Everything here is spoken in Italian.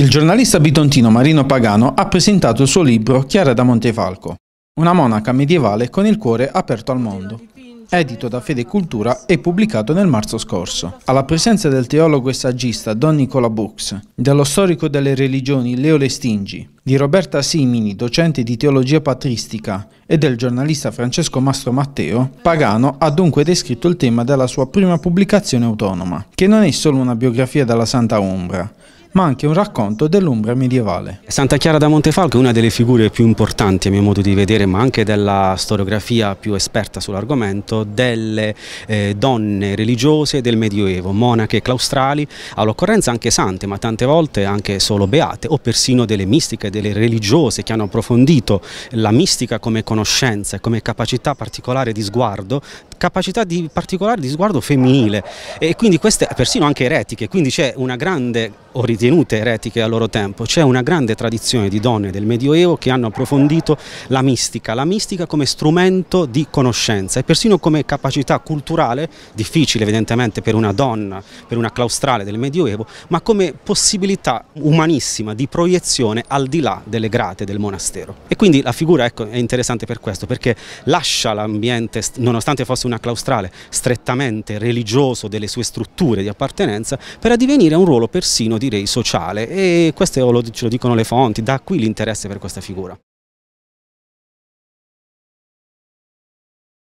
Il giornalista bitontino Marino Pagano ha presentato il suo libro Chiara da Montefalco, una monaca medievale con il cuore aperto al mondo, edito da Fede Cultura e pubblicato nel marzo scorso. Alla presenza del teologo e saggista Don Nicola Bux, dello storico delle religioni Leo Lestingi, di Roberta Simini, docente di teologia patristica, e del giornalista Francesco Mastro Matteo, Pagano ha dunque descritto il tema della sua prima pubblicazione autonoma, che non è solo una biografia della Santa Ombra, ma anche un racconto dell'Umbria medievale. Santa Chiara da Montefalco è una delle figure più importanti a mio modo di vedere, ma anche della storiografia più esperta sull'argomento, delle eh, donne religiose del Medioevo, monache claustrali, all'occorrenza anche sante, ma tante volte anche solo beate, o persino delle mistiche, delle religiose che hanno approfondito la mistica come conoscenza e come capacità particolare di sguardo capacità di particolare di sguardo femminile e quindi queste, persino anche eretiche, quindi c'è una grande, o ritenute eretiche a loro tempo, c'è una grande tradizione di donne del Medioevo che hanno approfondito la mistica, la mistica come strumento di conoscenza e persino come capacità culturale, difficile evidentemente per una donna, per una claustrale del Medioevo, ma come possibilità umanissima di proiezione al di là delle grate del monastero. E quindi la figura ecco, è interessante per questo, perché lascia l'ambiente, nonostante fosse un una claustrale strettamente religioso delle sue strutture di appartenenza per addivenire a un ruolo persino direi sociale e questo ce lo dicono le fonti, da qui l'interesse per questa figura.